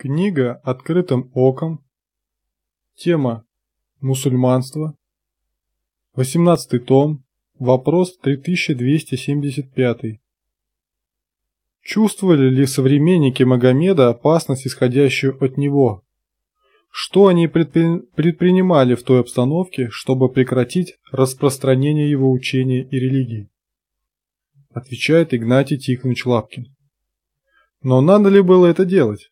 Книга «Открытым оком». Тема «Мусульманство». 18 том. Вопрос 3275. Чувствовали ли современники Магомеда опасность, исходящую от него? Что они предпринимали в той обстановке, чтобы прекратить распространение его учения и религии? Отвечает Игнатий Тихонович Лапкин. Но надо ли было это делать?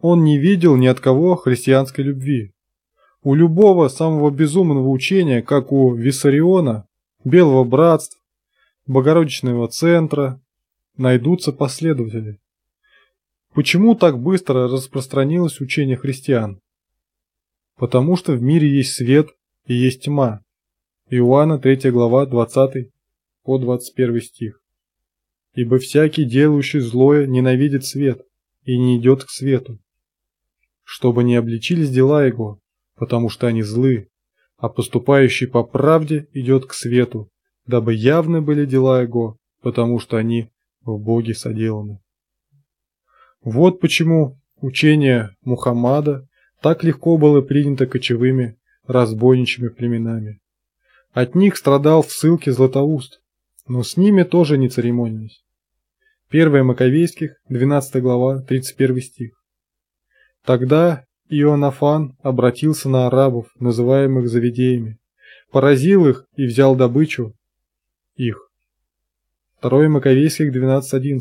Он не видел ни от кого христианской любви. У любого самого безумного учения, как у Виссариона, Белого Братства, Богородичного Центра, найдутся последователи. Почему так быстро распространилось учение христиан? Потому что в мире есть свет и есть тьма. Иоанна 3 глава 20 по 21 стих. Ибо всякий, делающий злое, ненавидит свет и не идет к свету, чтобы не обличились дела его, потому что они злы, а поступающий по правде идет к свету, дабы явны были дела его, потому что они в Боге соделаны. Вот почему учение Мухаммада так легко было принято кочевыми разбойничьими племенами. От них страдал в ссылке Златоуст, но с ними тоже не церемонились. 1 Маковейских, 12 глава, 31 стих. Тогда Иоаннафан обратился на арабов, называемых заведеями, поразил их и взял добычу их. 2 Маковейских 12.11.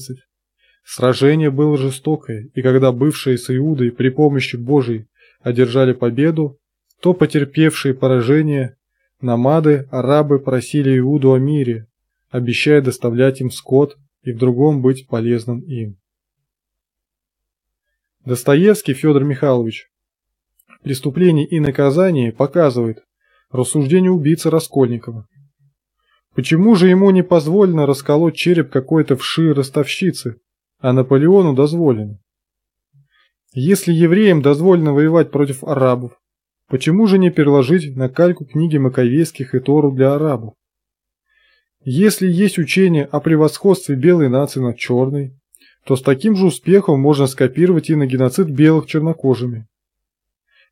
Сражение было жестокое, и когда бывшие с Иудой при помощи Божией одержали победу, то потерпевшие поражение намады, арабы просили Иуду о мире, обещая доставлять им скот и в другом быть полезным им. Достоевский Федор Михайлович. Преступление и наказание показывает рассуждение убийцы Раскольникова. Почему же ему не позволено расколоть череп какой-то вши ростовщицы, а Наполеону дозволено? Если евреям дозволено воевать против арабов, почему же не переложить на кальку книги Маковейских и Тору для арабов? Если есть учение о превосходстве белой нации над черной, то с таким же успехом можно скопировать и на геноцид белых чернокожими.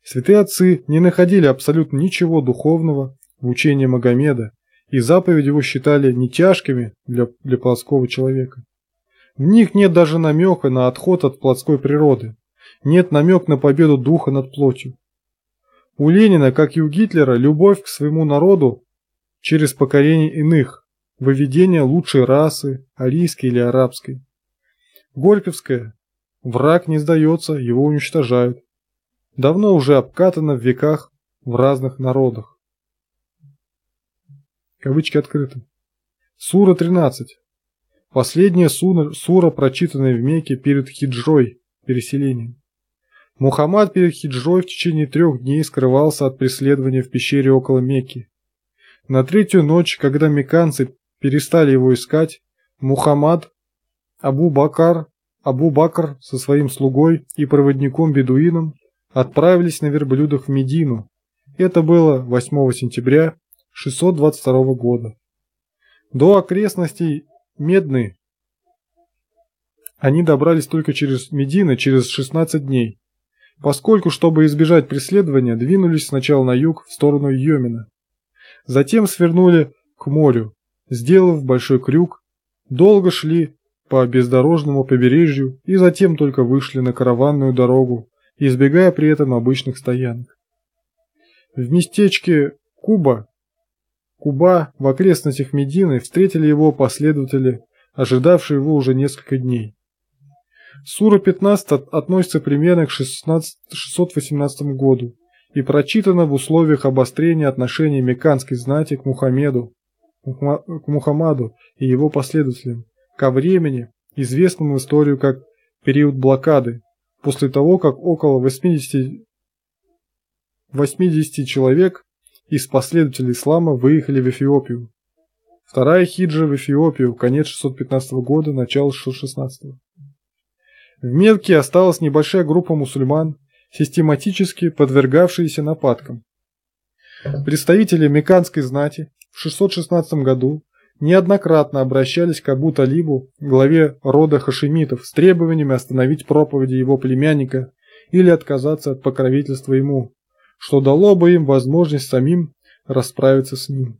Святые отцы не находили абсолютно ничего духовного в учении Магомеда, и заповеди его считали не тяжкими для, для плотского человека. В них нет даже намека на отход от плотской природы, нет намека на победу духа над плотью. У Ленина, как и у Гитлера, любовь к своему народу через покорение иных, выведение лучшей расы, арийской или арабской. Горьковская. Враг не сдается, его уничтожают. Давно уже обкатано в веках в разных народах. Кавычки открыты. Сура 13. Последняя сура, сура прочитанная в Мекке перед хиджрой, переселением. Мухаммад перед хиджрой в течение трех дней скрывался от преследования в пещере около Мекки. На третью ночь, когда меканцы перестали его искать, Мухаммад Абу-Бакар, Абу-Бакр со своим слугой и проводником-бедуином отправились на верблюдах в Медину. Это было 8 сентября 622 года. До окрестностей Медны они добрались только через Медина через 16 дней, поскольку, чтобы избежать преследования, двинулись сначала на юг в сторону Йемена. Затем свернули к морю, сделав большой крюк, долго шли по бездорожному побережью и затем только вышли на караванную дорогу, избегая при этом обычных стоянок. В местечке Куба, Куба в окрестностях Медины встретили его последователи, ожидавшие его уже несколько дней. Сура 15 относится примерно к 16, 618 году и прочитана в условиях обострения отношений меканской знати к Мухаммеду, к Мухаммаду и его последователям ко времени, известному в историю как период блокады, после того, как около 80, 80 человек из последователей ислама выехали в Эфиопию. Вторая хиджа в Эфиопию, конец 615 года, начало 616. В Мекке осталась небольшая группа мусульман, систематически подвергавшиеся нападкам. Представители меканской знати в 616 году неоднократно обращались к Абу-Талибу, главе рода хашимитов, с требованиями остановить проповеди его племянника или отказаться от покровительства ему, что дало бы им возможность самим расправиться с ним.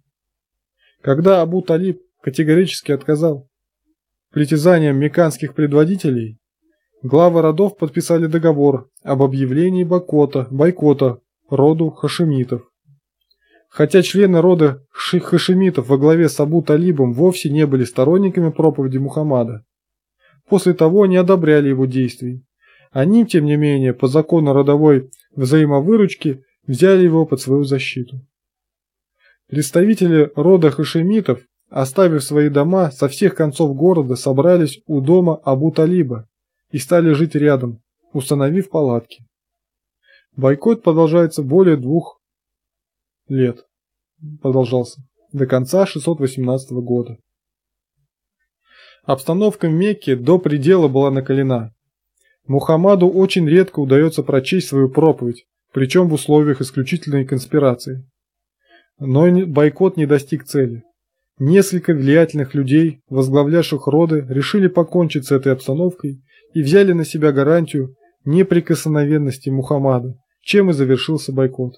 Когда Абу-Талиб категорически отказал притязаниям меканских предводителей, главы родов подписали договор об объявлении бойкота, бойкота роду хашимитов. Хотя члены рода хашемитов во главе с Абу Талибом вовсе не были сторонниками проповеди Мухаммада. После того не одобряли его действий. Они, тем не менее, по закону родовой взаимовыручки взяли его под свою защиту. Представители рода хашемитов, оставив свои дома, со всех концов города собрались у дома Абу Талиба и стали жить рядом, установив палатки. Бойкот продолжается более двух лет продолжался до конца 618 года. Обстановка в Мекке до предела была накалена. Мухаммаду очень редко удается прочесть свою проповедь, причем в условиях исключительной конспирации. Но бойкот не достиг цели. Несколько влиятельных людей, возглавлявших роды, решили покончить с этой обстановкой и взяли на себя гарантию неприкосновенности Мухаммада, чем и завершился бойкот.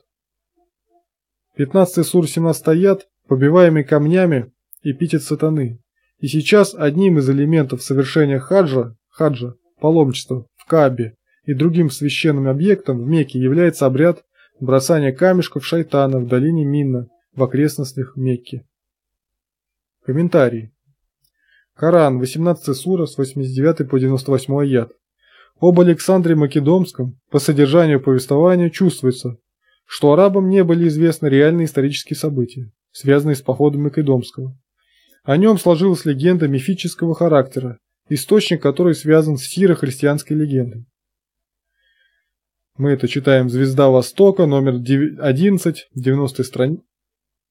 15 сур сема яд побиваемый камнями, эпитет сатаны. И сейчас одним из элементов совершения хаджа, хаджа, паломничества в Каабе и другим священным объектом в Мекке является обряд бросания камешков шайтана в долине Минна в окрестностях Мекки. Комментарий. Коран, 18 сура с 89 по 98 яд Об Александре Македомском по содержанию повествования чувствуется, что арабам не были известны реальные исторические события, связанные с походом Македомского. О нем сложилась легенда мифического характера, источник которой связан с сиро-христианской легендой. Мы это читаем «Звезда Востока», номер 11, 90 страни...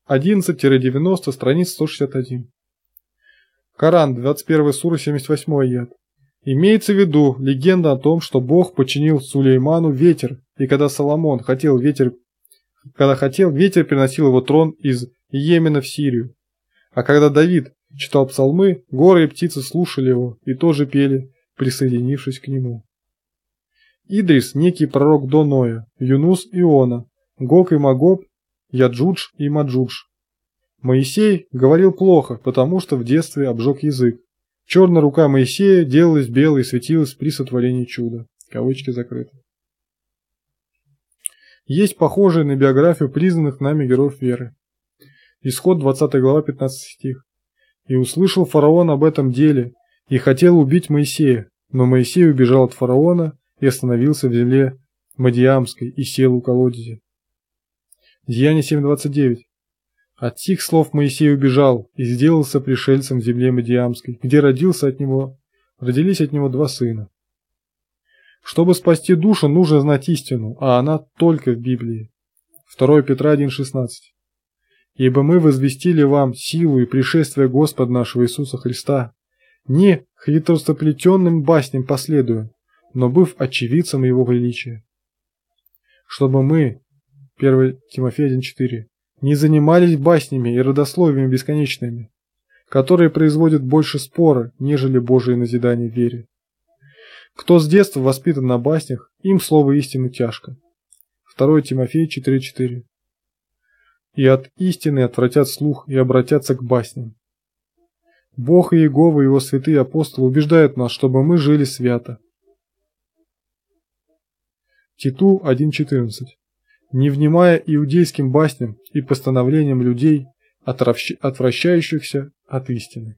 страниц 90 страница 161. Коран, 21 сура, 78 аят. Имеется в виду легенда о том, что Бог подчинил Сулейману ветер, и когда Соломон хотел ветер когда хотел, ветер переносил его трон из Йемена в Сирию. А когда Давид читал псалмы, горы и птицы слушали его и тоже пели, присоединившись к нему. Идрис – некий пророк до Ноя, Юнус – Иона, Гок и Магоб, Яджудж и Маджудж. Моисей говорил плохо, потому что в детстве обжег язык. Черная рука Моисея делалась белой и светилась при сотворении чуда. Кавычки закрыты есть похожие на биографию признанных нами героев веры. Исход 20 глава 15 стих. «И услышал фараон об этом деле, и хотел убить Моисея, но Моисей убежал от фараона и остановился в земле Мадиамской и сел у колодези». Деяние 7.29. От сих слов Моисей убежал и сделался пришельцем в земле Мадиамской, где родился от него, родились от него два сына. Чтобы спасти душу, нужно знать истину, а она только в Библии. 2 Петра 1,16 «Ибо мы возвестили вам силу и пришествие Господа нашего Иисуса Христа, не хитросплетенным басням последуя, но быв очевидцем Его величия. Чтобы мы, 1 Тимофея 1,4, не занимались баснями и родословиями бесконечными, которые производят больше спора, нежели Божие назидание вере. Кто с детства воспитан на баснях, им слово истины тяжко. 2 Тимофей 4.4 И от истины отвратят слух и обратятся к басням. Бог и Иегова и его святые апостолы убеждают нас, чтобы мы жили свято. Титу 1.14 Не внимая иудейским басням и постановлениям людей, отвращающихся от истины.